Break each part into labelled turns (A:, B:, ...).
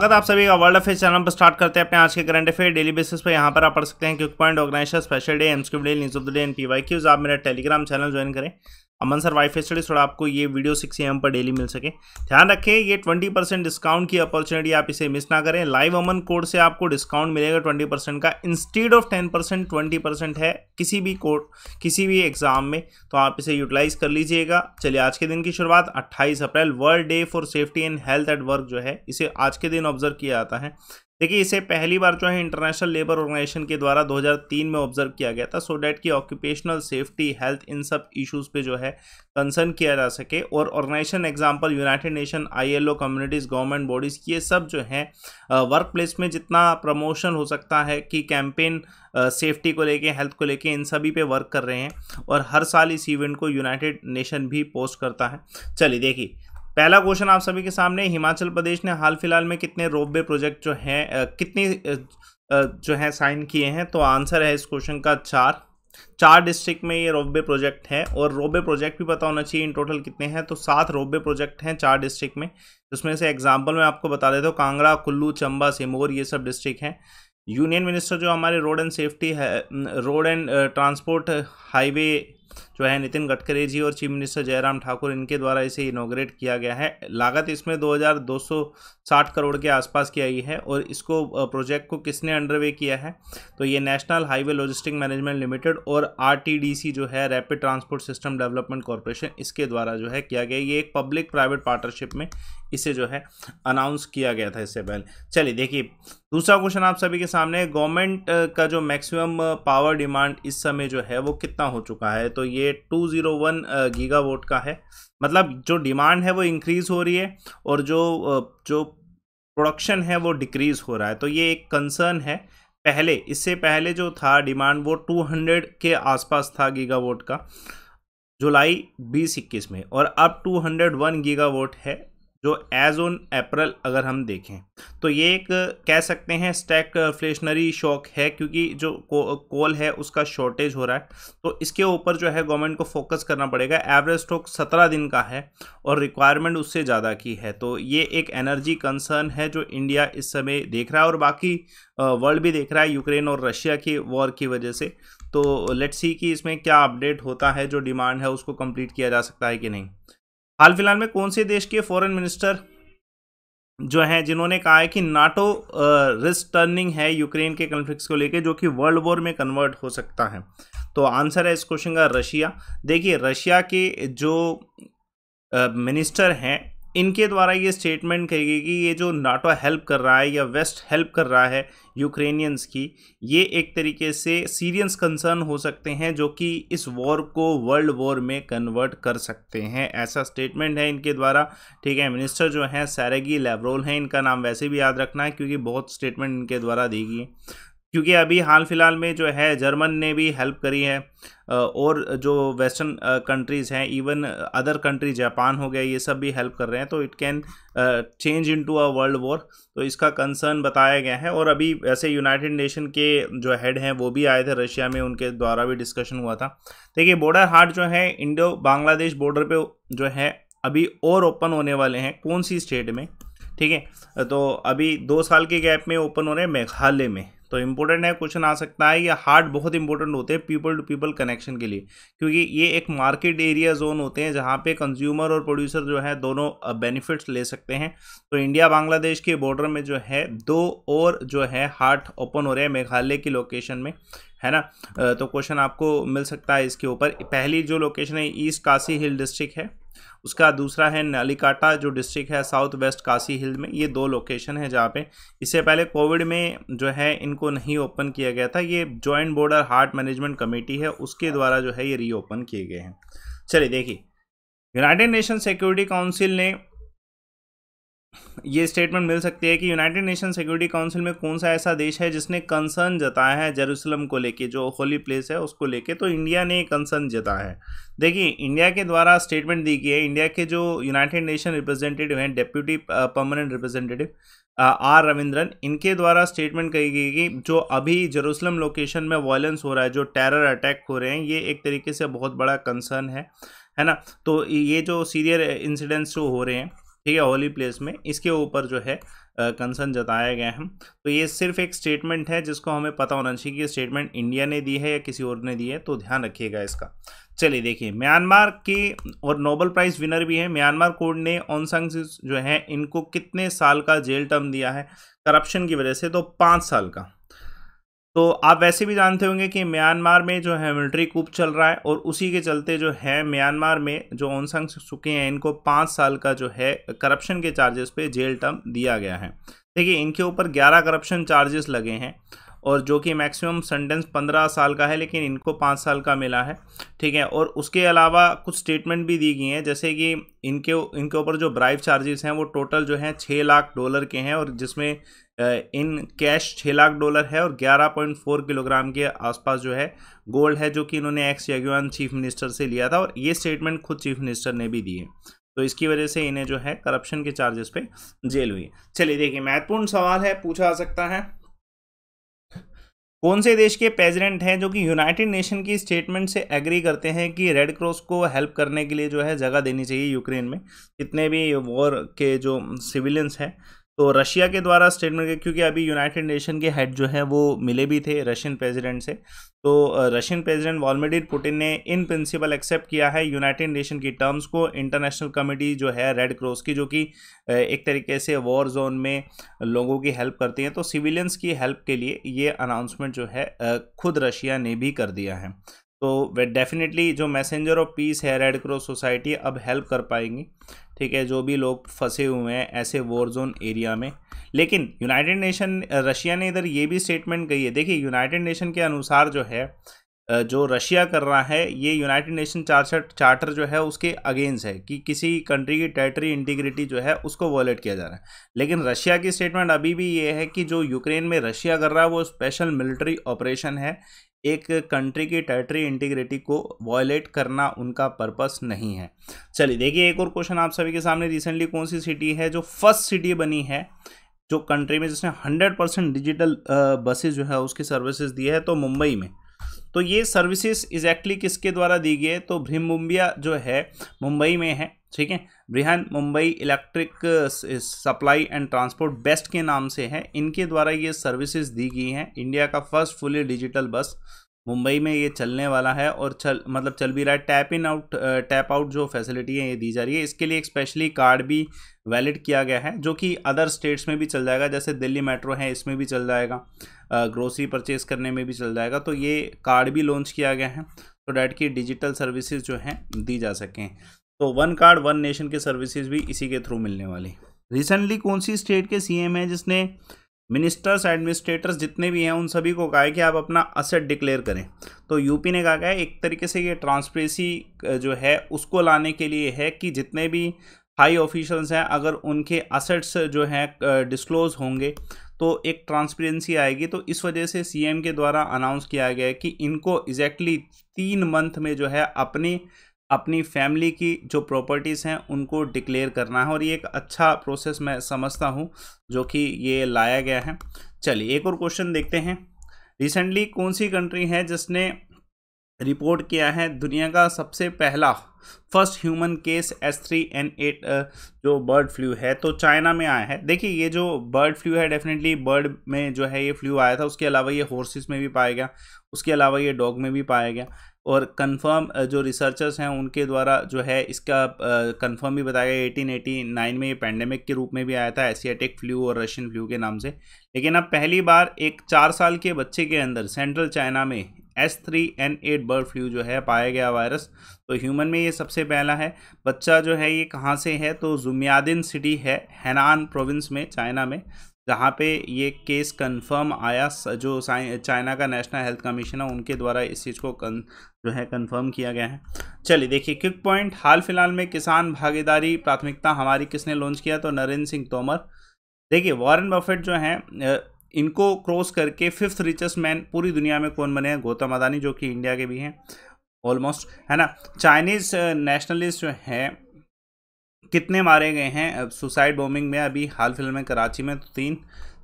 A: स्वागत आप सभी का वर्ल्ड अफेयर चैनल पर स्टार्ट करते हैं अपने आज के करंट अफेयर डेली बेसिस पर यहाँ पर आप पढ़ सकते हैं quick point organiser special day aims day news of the day and P Y Qs आप मेरा टेलीग्राम चैनल ज्वाइन करें अमन सर वाईफाई स्टडीज थोड़ा आपको ये वीडियो सिक्स एम पर डेली मिल सके ध्यान रखें ये ट्वेंटी परसेंट डिस्काउंट की अपॉर्चुनिटी आप इसे मिस ना करें लाइव अमन कोड से आपको डिस्काउंट मिलेगा ट्वेंटी परसेंट का instead of ten percent twenty percent है किसी भी कोड किसी भी एग्जाम में तो आप इसे यूटिलाइज कर लीजिएगा चलिए आज के दिन की शुरुआत अट्ठाईस April world day for safety and health at work जो है इसे आज के दिन ऑब्जर्व किया जाता है देखिए इसे पहली बार जो है इंटरनेशनल लेबर ऑर्गेनाइजेशन के द्वारा 2003 में ऑब्जर्व किया गया था सो डैट की ऑक्यूपेशनल सेफ्टी हेल्थ इन सब इश्यूज पे जो है कंसर्न किया जा सके और organisation example United Nation ILO communities government bodies ये सब जो हैं वर्क प्लेस में जितना प्रमोशन हो सकता है कि कैंपेन सेफ्टी को लेके हेल्थ को लेके इन सभी पे वर्क कर रहे हैं और हर साल इस इवेंट को यूनाइटेड नेशन भी पोस्ट करता है चलिए देखिए पहला क्वेश्चन आप सभी के सामने हिमाचल प्रदेश ने हाल फिलहाल में कितने रोपवे प्रोजेक्ट जो हैं कितने जो हैं साइन किए हैं तो आंसर है इस क्वेश्चन का चार चार डिस्ट्रिक्ट में ये वे प्रोजेक्ट है और वे प्रोजेक्ट भी पता होना चाहिए इन टोटल कितने हैं तो सात रोपवे प्रोजेक्ट हैं चार डिस्ट्रिक्ट में उसमें से एग्जाम्पल मैं आपको बता देता हूँ कांगड़ा कुल्लू चंबा सिमोर ये सब डिस्ट्रिक्ट हैं यूनियन मिनिस्टर जो हमारे रोड एंड सेफ्टी है रोड एंड ट्रांसपोर्ट हाईवे जो है नितिन गडकरी जी और चीफ मिनिस्टर जयराम ठाकुर इनके द्वारा इसे इनोग्रेट किया गया है लागत इसमें 2260 करोड़ के आसपास की आई है और इसको प्रोजेक्ट को किसने अंडरवे किया है तो ये national highway logistic management limited और आर जो है rapid transport system development corporation इसके द्वारा जो है किया गया ये एक पब्लिक प्राइवेट पार्टनरशिप में इसे जो है अनाउंस किया गया था इससे पहले चलिए देखिए दूसरा क्वेश्चन आप सभी के सामने गवर्नमेंट का जो मैक्सिमम पावर डिमांड इस समय जो है वो कितना हो चुका है तो ये ये 201 गीगावाट का है मतलब जो डिमांड है वो इंक्रीज़ हो रही है और जो जो प्रोडक्शन है वो डिक्रीज़ हो रहा है तो ये एक कंसर्न है पहले इससे पहले जो था डिमांड वो 200 के आसपास था गीगावाट का जुलाई बीस इक्कीस में और अब 201 गीगावाट है जो एज ऑन अप्रैल अगर हम देखें तो ये एक कह सकते हैं स्टैक फ्लेशनरी शॉक है क्योंकि जो कोल है उसका शॉर्टेज हो रहा है तो इसके ऊपर जो है गवर्नमेंट को फोकस करना पड़ेगा एवरेज स्टॉक सत्रह दिन का है और रिक्वायरमेंट उससे ज़्यादा की है तो ये एक एनर्जी कंसर्न है जो इंडिया इस समय देख रहा है और बाकी वर्ल्ड भी देख रहा है यूक्रेन और रशिया की वॉर की वजह से तो लेट्स सी कि इसमें क्या अपडेट होता है जो डिमांड है उसको कंप्लीट किया जा सकता है कि नहीं हाल फिलहाल में कौन से देश के फॉरेन मिनिस्टर जो हैं जिन्होंने कहा है कि नाटो रिस्क टर्निंग है यूक्रेन के कन्फ्लिक्स को लेकर जो कि वर्ल्ड वॉर में कन्वर्ट हो सकता है तो आंसर है इस क्वेश्चन का रशिया देखिए रशिया के जो मिनिस्टर हैं इनके द्वारा ये स्टेटमेंट कही गई कि ये जो नाटो हेल्प कर रहा है या वेस्ट हेल्प कर रहा है यूक्रेनियंस की ये एक तरीके से सीरियस कंसर्न हो सकते हैं जो कि इस वॉर को वर्ल्ड वॉर में कन्वर्ट कर सकते हैं ऐसा स्टेटमेंट है इनके द्वारा ठीक है मिनिस्टर जो हैं सैरेगी लेवरोल हैं इनका नाम वैसे भी याद रखना है क्योंकि बहुत स्टेटमेंट इनके द्वारा दी गई क्योंकि अभी हाल फिलहाल में जो है जर्मन ने भी हेल्प करी है और जो वेस्टर्न कंट्रीज़ हैं इवन अदर कंट्री जापान हो गया ये सब भी हेल्प कर रहे हैं तो it can change into a world war तो इसका कंसर्न बताया गया है और अभी वैसे यूनाइटेड नेशन के जो हेड हैं वो भी आए थे रशिया में उनके द्वारा भी डिस्कशन हुआ था देखिए बॉर्डर हार्ट जो है इंडो बांग्लादेश बॉर्डर पर जो है अभी और ओपन होने वाले हैं कौन सी स्टेट में ठीक है तो अभी दो साल के गैप में ओपन हो रहे हैं मेघालय में तो इम्पोर्टेंट है क्वेश्चन आ सकता है ये हार्ट बहुत इंपॉर्टेंट होते हैं पीपल टू पीपल कनेक्शन के लिए क्योंकि ये एक मार्केट एरिया जोन होते हैं जहाँ पे कंज्यूमर और प्रोड्यूसर जो है दोनों बेनिफिट्स ले सकते हैं तो इंडिया बांग्लादेश के बॉर्डर में जो है दो और जो है हार्ट ओपन हो रहे हैं मेघालय की लोकेशन में है ना तो क्वेश्चन आपको मिल सकता है इसके ऊपर पहली जो लोकेशन है ईस्ट काशी हिल डिस्ट्रिक्ट है उसका दूसरा है नलिकाटा जो डिस्ट्रिक्ट है साउथ वेस्ट काशी हिल में ये दो लोकेशन है जहाँ पे इससे पहले कोविड में जो है इनको नहीं ओपन किया गया था ये joint border heart management committee है उसके द्वारा जो है ये रीओपन किए गए हैं चलिए देखिए यूनाइटेड नेशन सिक्योरिटी काउंसिल ने ये स्टेटमेंट मिल सकती है कि यूनाइटेड नेशन सिक्योरिटी काउंसिल में कौन सा ऐसा देश है जिसने कंसर्न जताया है जेरूसलम को लेके जो होली प्लेस है उसको लेके तो इंडिया ने कंसर्न जताया है देखिए इंडिया के द्वारा स्टेटमेंट दी गई है इंडिया के जो यूनाइटेड नेशन रिप्रेजेंटेटिव हैं deputy permanent representative R Ravindran इनके द्वारा स्टेटमेंट कही गई कि जो अभी जेरूसलम लोकेशन में वायलेंस हो रहा है जो टेरर अटैक हो रहे हैं ये एक तरीके से बहुत बड़ा कंसर्न है है ना तो ये जो सीरियर इंसिडेंट्स जो हो रहे हैं ठीक है होली प्लेस में इसके ऊपर जो है कंसर्न जताया गया है तो ये सिर्फ एक स्टेटमेंट है जिसको हमें पता होना चाहिए कि स्टेटमेंट इंडिया ने दी है या किसी और ने दी है तो ध्यान रखिएगा इसका चलिए देखिए म्यांमार के और नोबल प्राइज़ विनर भी हैं म्यांमार कोर्ट ने ऑनसंग जो है इनको कितने साल का जेल टर्म दिया है करप्शन की वजह से तो पाँच साल का तो आप वैसे भी जानते होंगे कि म्यांमार में जो है मिलिट्री कूप चल रहा है और उसी के चलते जो है म्यांमार में जो ओनसंग चुके हैं इनको पाँच साल का जो है करप्शन के चार्जेस पे जेल टर्म दिया गया है देखिए इनके ऊपर ग्यारह करप्शन चार्जेस लगे हैं और जो कि मैक्सिमम सेंटेंस पंद्रह साल का है लेकिन इनको पाँच साल का मिला है ठीक है और उसके अलावा कुछ स्टेटमेंट भी दी गई हैं जैसे कि इनके इनके ऊपर जो ब्राइव चार्जेस हैं वो टोटल जो हैं छः लाख डॉलर के हैं और जिसमें इन कैश छः लाख डॉलर है और 11.4 किलोग्राम के आसपास जो है गोल्ड है जो कि इन्होंने एक्स यगवान चीफ मिनिस्टर से लिया था और ये स्टेटमेंट खुद चीफ मिनिस्टर ने भी दिए तो इसकी वजह से इन्हें जो है करप्शन के चार्जेस पे जेल हुई चलिए देखिए महत्वपूर्ण सवाल है पूछा जा सकता है कौन से देश के प्रेसिडेंट हैं जो कि यूनाइटेड नेशन की स्टेटमेंट से एग्री करते हैं कि रेड क्रॉस को हेल्प करने के लिए जो है जगह देनी चाहिए यूक्रेन में जितने भी वॉर के जो सिविलियंस हैं तो रशिया के द्वारा स्टेटमेंट क्योंकि अभी यूनाइटेड नेशन के हेड जो है वो मिले भी थे रशियन प्रेसिडेंट से तो रशियन प्रेसिडेंट वॉलमेडिर पुटिन ने इन प्रिंसिपल एक्सेप्ट किया है यूनाइटेड नेशन की टर्म्स को इंटरनेशनल कमेटी जो है रेड क्रॉस की जो कि एक तरीके से वॉर जोन में लोगों की हेल्प करती हैं तो सिविलियंस की हेल्प के लिए ये अनाउंसमेंट जो है खुद रशिया ने भी कर दिया है तो वे डेफिनेटली जो मैसेंजर ऑफ पीस है रेड क्रॉस सोसाइटी अब हेल्प कर पाएंगी ठीक है जो भी लोग फंसे हुए हैं ऐसे वॉर जोन एरिया में लेकिन यूनाइटेड नेशन रशिया ने इधर ये भी स्टेटमेंट कही है देखिए यूनाइटेड नेशन के अनुसार जो है जो रशिया कर रहा है ये यूनाइटेड नेशन चार्ट चार्टर जो है उसके अगेंस्ट है कि किसी कंट्री की टेरिटरी इंटीग्रिटी जो है उसको वॉलेट किया जा रहा है लेकिन रशिया की स्टेटमेंट अभी भी ये है कि जो यूक्रेन में रशिया कर रहा है वो स्पेशल मिलिट्री ऑपरेशन है एक कंट्री की टेरिटरी इंटीग्रिटी को वॉयलेट करना उनका पर्पस नहीं है चलिए देखिए एक और क्वेश्चन आप सभी के सामने रिसेंटली कौन सी सिटी है जो फर्स्ट सिटी बनी है जो कंट्री में जिसने हंड्रेड परसेंट डिजिटल बसेज जो है उसकी सर्विसेज दी है तो मुंबई में तो ये सर्विसेज एग्जैक्टली exactly किसके द्वारा दी गई है तो भ्रीमबुम्बिया जो है मुंबई में है ठीक है Brihan Mumbai electric supply and transport BEST के नाम से है इनके द्वारा ये सर्विसेज दी गई हैं इंडिया का first fully digital bus Mumbai में ये चलने वाला है और चल मतलब चल भी रहा है tap in out tap out जो फैसिलिटी है ये दी जा रही है इसके लिए एक स्पेशली कार्ड भी वैलिड किया गया है जो कि अदर स्टेट्स में भी चल जाएगा जैसे दिल्ली मेट्रो है इसमें भी चल जाएगा ग्रोसरी परचेज करने में भी चल जाएगा तो ये कार्ड भी लॉन्च किया गया है तो डैट की डिजिटल सर्विसेज जो हैं दी जा सकें तो वन कार्ड वन नेशन के सर्विसेज भी इसी के थ्रू मिलने वाली रिसेंटली कौन सी स्टेट के सीएम है जिसने मिनिस्टर्स एडमिनिस्ट्रेटर्स जितने भी हैं उन सभी को कहा है कि आप अपना असेट डिक्लेयर करें तो यूपी ने कहा है एक तरीके से ये ट्रांसपेरेंसी जो है उसको लाने के लिए है कि जितने भी हाई ऑफिशल्स हैं अगर उनके असेट्स जो हैं डिस्क्लोज होंगे तो एक ट्रांसपेरेंसी आएगी तो इस वजह से सीएम के द्वारा अनाउंस किया गया है कि इनको एग्जैक्टली exactly तीन मंथ में जो है अपनी अपनी फैमिली की जो प्रॉपर्टीज़ हैं उनको डिक्लेयर करना है और ये एक अच्छा प्रोसेस मैं समझता हूँ जो कि ये लाया गया है चलिए एक और क्वेश्चन देखते हैं रिसेंटली कौन सी कंट्री है जिसने रिपोर्ट किया है दुनिया का सबसे पहला first human case S three N eight जो बर्ड फ्लू है तो चाइना में आया है देखिए ये जो बर्ड फ्लू है डेफिनेटली बर्ड में जो है ये फ्लू आया था उसके अलावा ये हॉर्सेस में भी पाया गया उसके अलावा ये डॉग में भी पाया गया और कंफर्म जो रिसर्चर्स हैं उनके द्वारा जो है इसका कंफर्म भी बताया गया एटीन एटी नाइन में ये पैंडेमिक के रूप में भी आया था एशियाटिक फ्लू और रशियन फ्लू के नाम से लेकिन अब पहली बार एक चार साल के बच्चे के अंदर सेंट्रल चाइना में S three N eight bird flu जो है पाया गया वायरस तो ह्यूमन में ये सबसे पहला है बच्चा जो है ये कहाँ से है तो जुमियादिन सिटी है हैनान प्रोविंस में चाइना में जहाँ पे ये केस कंफर्म आया जो चाइना का नेशनल हेल्थ कमीशन है उनके द्वारा इस चीज़ को कन, जो है कंफर्म किया गया है चलिए देखिए क्विक पॉइंट हाल फिलहाल में किसान भागीदारी प्राथमिकता हमारी किसने लॉन्च किया तो नरेंद्र सिंह तोमर देखिए वॉरेन बफेट जो हैं इनको क्रॉस करके फिफ्थ रिचेस्ट मैन पूरी दुनिया में कौन बने हैं गौतम अदानी जो कि इंडिया के भी हैं ऑलमोस्ट है ना चाइनीज़ नेशनलिस्ट जो हैं कितने मारे गए हैं सुसाइड बॉम्बिंग में अभी हाल फिलहाल में कराची में तो तीन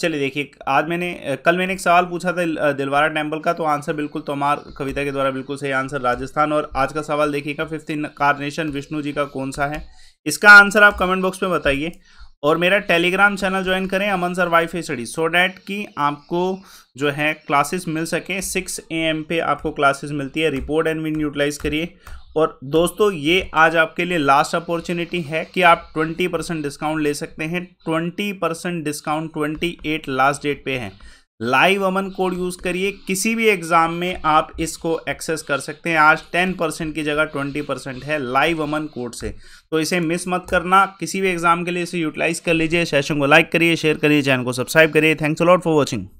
A: चलिए देखिए आज मैंने कल मैंने एक सवाल पूछा था दिलवारा टेम्पल का तो आंसर बिल्कुल तोमार कविता के द्वारा बिल्कुल सही आंसर राजस्थान और आज का सवाल देखिएगा फिफ्थ कार्नेशन विष्णु जी का कौन सा है इसका आंसर आप कमेंट बॉक्स में बताइए और मेरा टेलीग्राम चैनल ज्वाइन करें अमन सर फाई स्टडी सो डैट कि आपको जो है क्लासेस मिल सकें सिक्स ए एम पे आपको क्लासेस मिलती है रिपोर्ट एंड विन यूटिलाइज करिए और दोस्तों ये आज आपके लिए लास्ट अपॉर्चुनिटी है कि आप 20 परसेंट डिस्काउंट ले सकते हैं 20 परसेंट डिस्काउंट 28 लास्ट डेट पे है लाइव अमन कोड यूज़ करिए किसी भी एग्ज़ाम में आप इसको एक्सेस कर सकते हैं आज 10 परसेंट की जगह 20 परसेंट है लाइव अमन कोड से तो इसे मिस मत करना किसी भी एग्ज़ाम के लिए इसे यूटिलाइज़ कर लीजिए सेशन को लाइक करिए शेयर करिए चैनल को सब्सक्राइब करिए thanks a lot for watching